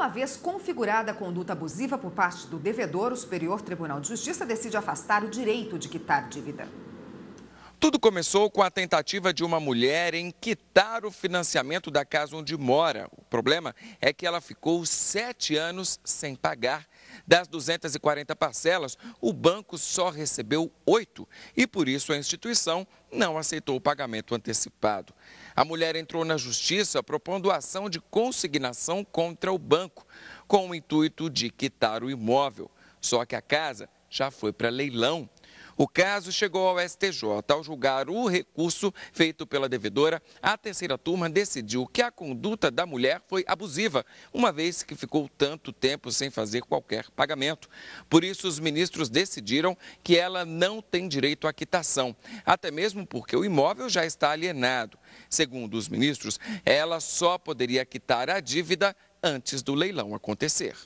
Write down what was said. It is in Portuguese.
Uma vez configurada a conduta abusiva por parte do devedor, o Superior Tribunal de Justiça decide afastar o direito de quitar dívida. Tudo começou com a tentativa de uma mulher em quitar o financiamento da casa onde mora. O problema é que ela ficou sete anos sem pagar das 240 parcelas, o banco só recebeu oito e, por isso, a instituição não aceitou o pagamento antecipado. A mulher entrou na justiça propondo ação de consignação contra o banco, com o intuito de quitar o imóvel. Só que a casa já foi para leilão o caso chegou ao STJ. Ao julgar o recurso feito pela devedora, a terceira turma decidiu que a conduta da mulher foi abusiva, uma vez que ficou tanto tempo sem fazer qualquer pagamento. Por isso, os ministros decidiram que ela não tem direito à quitação, até mesmo porque o imóvel já está alienado. Segundo os ministros, ela só poderia quitar a dívida antes do leilão acontecer.